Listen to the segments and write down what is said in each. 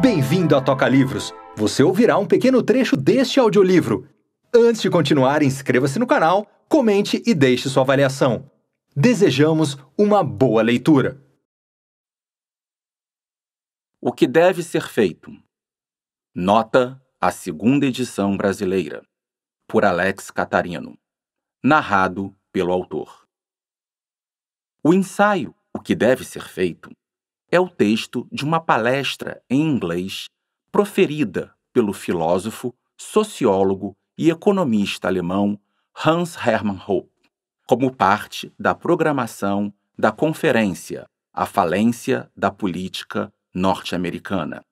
Bem-vindo à Toca Livros. Você ouvirá um pequeno trecho deste audiolivro. Antes de continuar, inscreva-se no canal, comente e deixe sua avaliação. Desejamos uma boa leitura. O que deve ser feito? Nota a segunda edição brasileira, por Alex Catarino, narrado pelo autor. O ensaio O que deve ser feito é o texto de uma palestra em inglês proferida pelo filósofo, sociólogo e economista alemão Hans Hermann Hoppe, como parte da programação da conferência A Falência da Política Norte-Americana,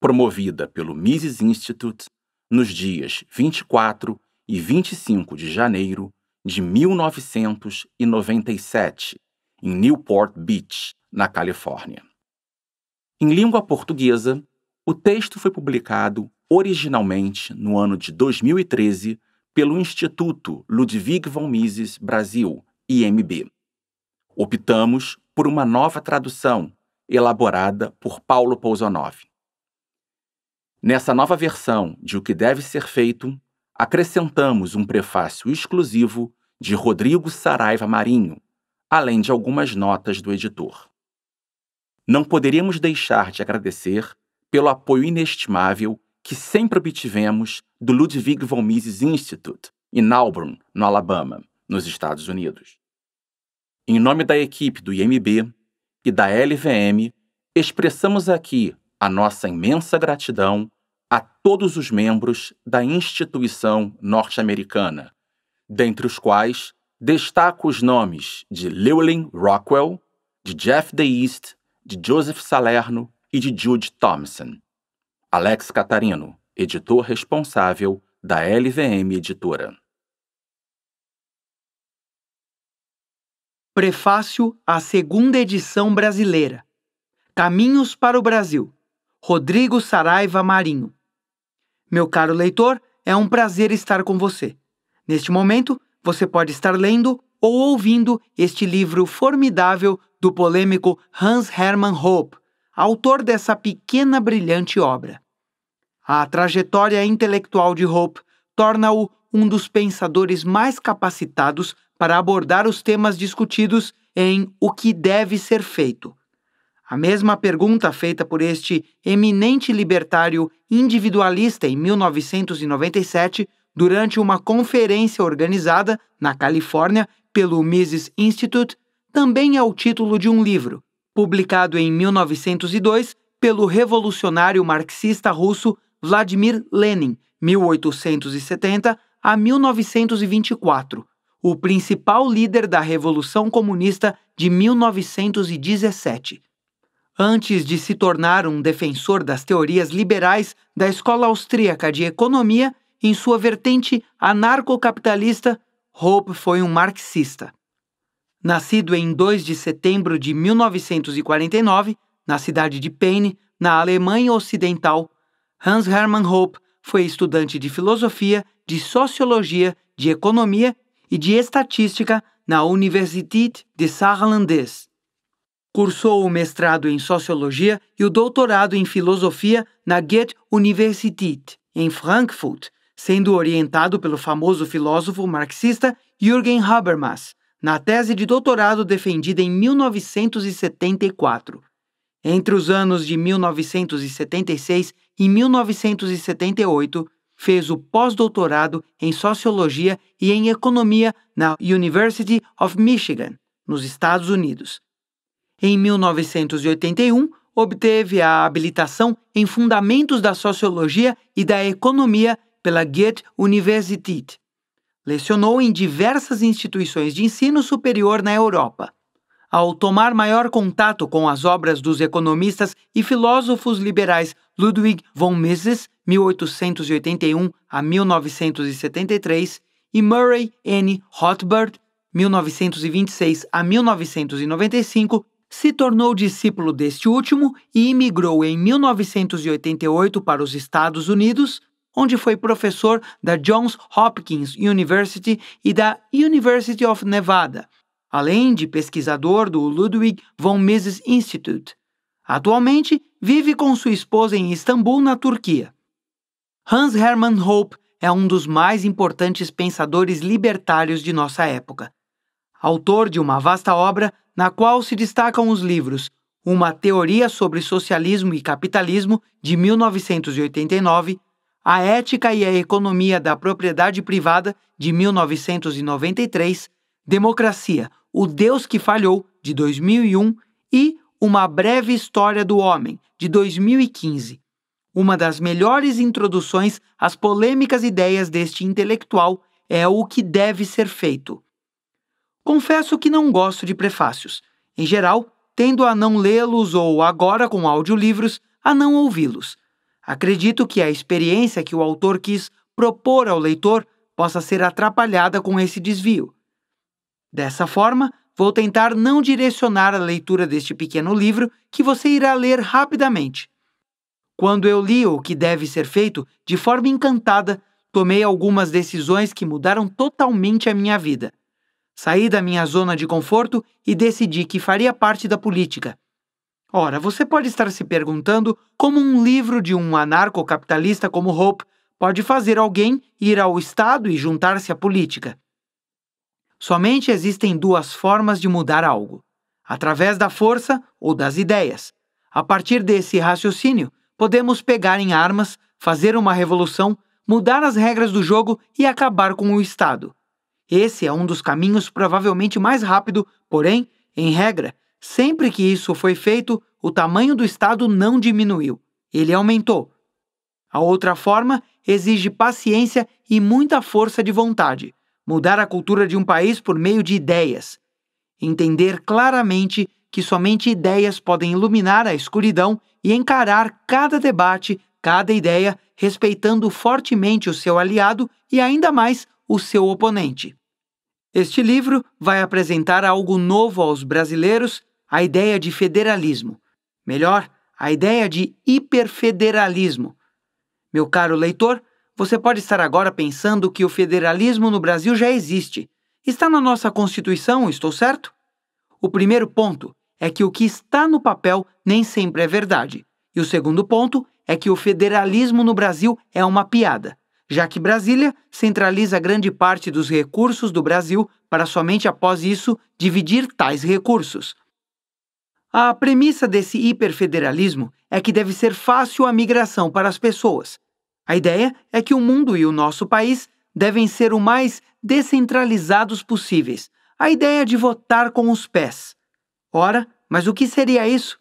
promovida pelo Mises Institute nos dias 24 e 25 de janeiro de 1997, em Newport Beach, na Califórnia. Em língua portuguesa, o texto foi publicado originalmente no ano de 2013 pelo Instituto Ludwig von Mises Brasil, IMB. Optamos por uma nova tradução, elaborada por Paulo Pousanov. Nessa nova versão de O que Deve Ser Feito, acrescentamos um prefácio exclusivo de Rodrigo Saraiva Marinho, além de algumas notas do editor não poderíamos deixar de agradecer pelo apoio inestimável que sempre obtivemos do Ludwig von Mises Institute, em Auburn, no Alabama, nos Estados Unidos. Em nome da equipe do IMB e da LVM, expressamos aqui a nossa imensa gratidão a todos os membros da instituição norte-americana, dentre os quais destaco os nomes de Llewellyn Rockwell, de Jeff DeEast, de Joseph Salerno e de Jude Thompson. Alex Catarino, editor responsável da LVM Editora. Prefácio à segunda edição brasileira. Caminhos para o Brasil. Rodrigo Saraiva Marinho. Meu caro leitor, é um prazer estar com você. Neste momento, você pode estar lendo ou ouvindo este livro formidável do polêmico Hans Hermann Hoppe, autor dessa pequena brilhante obra. A trajetória intelectual de Hoppe torna-o um dos pensadores mais capacitados para abordar os temas discutidos em O que deve ser feito. A mesma pergunta feita por este eminente libertário individualista em 1997, durante uma conferência organizada na Califórnia pelo Mises Institute, também é o título de um livro, publicado em 1902 pelo revolucionário marxista russo Vladimir Lenin, 1870 a 1924, o principal líder da Revolução Comunista de 1917. Antes de se tornar um defensor das teorias liberais da escola austríaca de economia, em sua vertente anarcocapitalista, Hope foi um marxista nascido em 2 de setembro de 1949, na cidade de Peine, na Alemanha Ocidental, Hans Hermann Hope foi estudante de filosofia, de sociologia, de economia e de estatística na Universität de Saarlandes. Cursou o mestrado em sociologia e o doutorado em filosofia na Goethe-Universität, em Frankfurt, sendo orientado pelo famoso filósofo marxista Jürgen Habermas, na tese de doutorado defendida em 1974. Entre os anos de 1976 e 1978, fez o pós-doutorado em Sociologia e em Economia na University of Michigan, nos Estados Unidos. Em 1981, obteve a habilitação em Fundamentos da Sociologia e da Economia pela Goethe-Universität. Lecionou em diversas instituições de ensino superior na Europa. Ao tomar maior contato com as obras dos economistas e filósofos liberais Ludwig von Mises, 1881 a 1973, e Murray N. Rothbard, 1926 a 1995, se tornou discípulo deste último e imigrou em 1988 para os Estados Unidos, onde foi professor da Johns Hopkins University e da University of Nevada, além de pesquisador do Ludwig von Mises Institute. Atualmente, vive com sua esposa em Istambul, na Turquia. Hans Hermann Hope é um dos mais importantes pensadores libertários de nossa época. Autor de uma vasta obra na qual se destacam os livros Uma Teoria sobre Socialismo e Capitalismo, de 1989, a Ética e a Economia da Propriedade Privada, de 1993, Democracia, O Deus que Falhou, de 2001 e Uma Breve História do Homem, de 2015. Uma das melhores introduções às polêmicas ideias deste intelectual é o que deve ser feito. Confesso que não gosto de prefácios. Em geral, tendo a não lê-los ou agora com audiolivros, a não ouvi-los Acredito que a experiência que o autor quis propor ao leitor possa ser atrapalhada com esse desvio. Dessa forma, vou tentar não direcionar a leitura deste pequeno livro que você irá ler rapidamente. Quando eu li o que deve ser feito, de forma encantada, tomei algumas decisões que mudaram totalmente a minha vida. Saí da minha zona de conforto e decidi que faria parte da política, Ora, você pode estar se perguntando como um livro de um anarcocapitalista como Hope pode fazer alguém ir ao Estado e juntar-se à política. Somente existem duas formas de mudar algo: através da força ou das ideias. A partir desse raciocínio, podemos pegar em armas, fazer uma revolução, mudar as regras do jogo e acabar com o Estado. Esse é um dos caminhos provavelmente mais rápido, porém, em regra, Sempre que isso foi feito, o tamanho do Estado não diminuiu, ele aumentou. A outra forma exige paciência e muita força de vontade. Mudar a cultura de um país por meio de ideias. Entender claramente que somente ideias podem iluminar a escuridão e encarar cada debate, cada ideia, respeitando fortemente o seu aliado e ainda mais o seu oponente. Este livro vai apresentar algo novo aos brasileiros a ideia de federalismo. Melhor, a ideia de hiperfederalismo. Meu caro leitor, você pode estar agora pensando que o federalismo no Brasil já existe. Está na nossa Constituição, estou certo? O primeiro ponto é que o que está no papel nem sempre é verdade. E o segundo ponto é que o federalismo no Brasil é uma piada, já que Brasília centraliza grande parte dos recursos do Brasil para somente após isso dividir tais recursos. A premissa desse hiperfederalismo é que deve ser fácil a migração para as pessoas. A ideia é que o mundo e o nosso país devem ser o mais descentralizados possíveis. A ideia de votar com os pés. Ora, mas o que seria isso?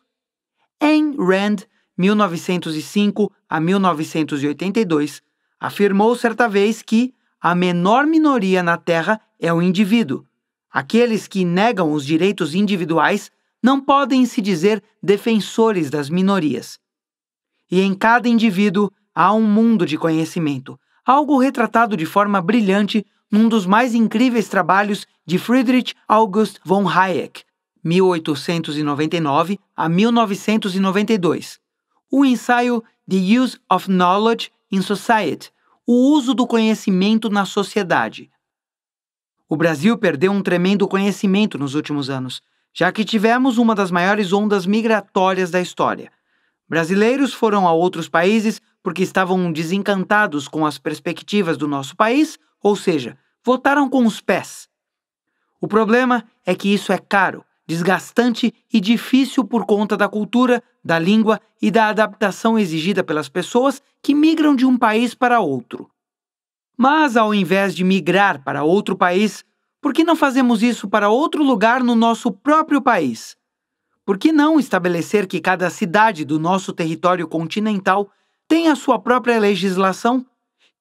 Ayn Rand, 1905 a 1982, afirmou certa vez que a menor minoria na Terra é o indivíduo. Aqueles que negam os direitos individuais não podem se dizer defensores das minorias. E em cada indivíduo há um mundo de conhecimento, algo retratado de forma brilhante num dos mais incríveis trabalhos de Friedrich August von Hayek, 1899 a 1992. O ensaio The Use of Knowledge in Society, o uso do conhecimento na sociedade. O Brasil perdeu um tremendo conhecimento nos últimos anos, já que tivemos uma das maiores ondas migratórias da história. Brasileiros foram a outros países porque estavam desencantados com as perspectivas do nosso país, ou seja, votaram com os pés. O problema é que isso é caro, desgastante e difícil por conta da cultura, da língua e da adaptação exigida pelas pessoas que migram de um país para outro. Mas, ao invés de migrar para outro país, por que não fazemos isso para outro lugar no nosso próprio país? Por que não estabelecer que cada cidade do nosso território continental tenha sua própria legislação?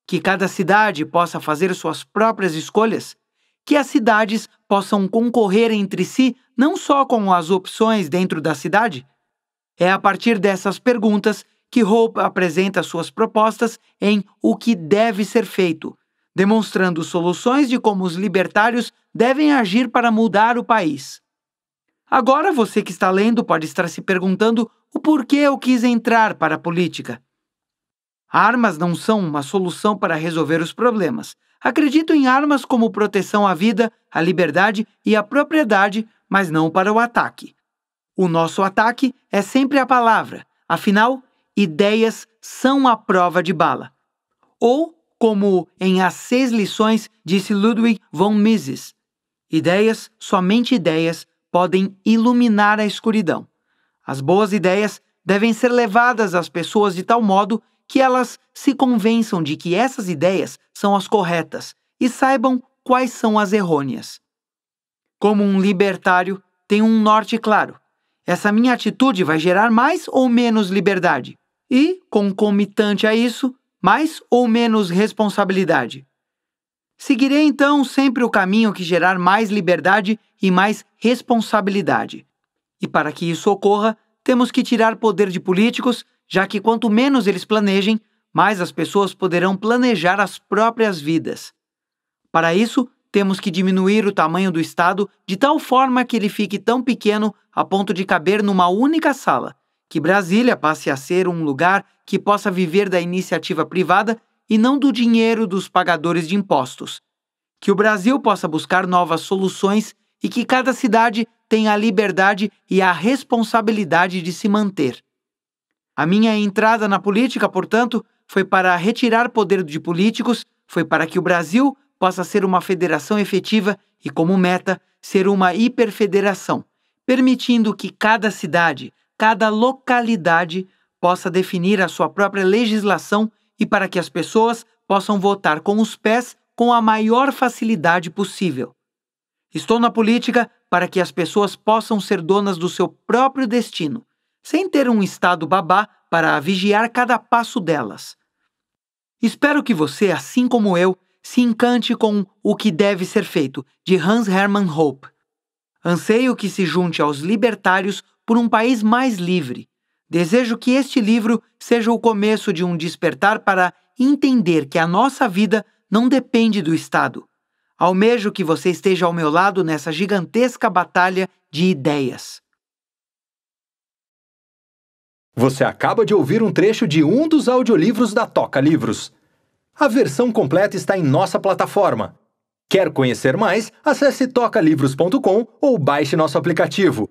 Que cada cidade possa fazer suas próprias escolhas? Que as cidades possam concorrer entre si não só com as opções dentro da cidade? É a partir dessas perguntas que Hope apresenta suas propostas em O que deve ser feito, demonstrando soluções de como os libertários devem agir para mudar o país. Agora você que está lendo pode estar se perguntando o porquê eu quis entrar para a política. Armas não são uma solução para resolver os problemas. Acredito em armas como proteção à vida, à liberdade e à propriedade, mas não para o ataque. O nosso ataque é sempre a palavra, afinal, ideias são a prova de bala. Ou como em As Seis Lições, disse Ludwig von Mises. Ideias, somente ideias, podem iluminar a escuridão. As boas ideias devem ser levadas às pessoas de tal modo que elas se convençam de que essas ideias são as corretas e saibam quais são as errôneas. Como um libertário, tenho um norte claro. Essa minha atitude vai gerar mais ou menos liberdade. E, concomitante a isso, mais ou menos responsabilidade? Seguirei então sempre o caminho que gerar mais liberdade e mais responsabilidade. E para que isso ocorra, temos que tirar poder de políticos, já que quanto menos eles planejem, mais as pessoas poderão planejar as próprias vidas. Para isso, temos que diminuir o tamanho do Estado de tal forma que ele fique tão pequeno a ponto de caber numa única sala, que Brasília passe a ser um lugar que possa viver da iniciativa privada e não do dinheiro dos pagadores de impostos. Que o Brasil possa buscar novas soluções e que cada cidade tenha a liberdade e a responsabilidade de se manter. A minha entrada na política, portanto, foi para retirar poder de políticos, foi para que o Brasil possa ser uma federação efetiva e, como meta, ser uma hiperfederação, permitindo que cada cidade, cada localidade possa definir a sua própria legislação e para que as pessoas possam votar com os pés com a maior facilidade possível. Estou na política para que as pessoas possam ser donas do seu próprio destino, sem ter um Estado babá para vigiar cada passo delas. Espero que você, assim como eu, se encante com O que Deve Ser Feito, de Hans Hermann Hope. Anseio que se junte aos libertários por um país mais livre. Desejo que este livro seja o começo de um despertar para entender que a nossa vida não depende do Estado. Almejo que você esteja ao meu lado nessa gigantesca batalha de ideias. Você acaba de ouvir um trecho de um dos audiolivros da Toca Livros. A versão completa está em nossa plataforma. Quer conhecer mais? Acesse tocalivros.com ou baixe nosso aplicativo.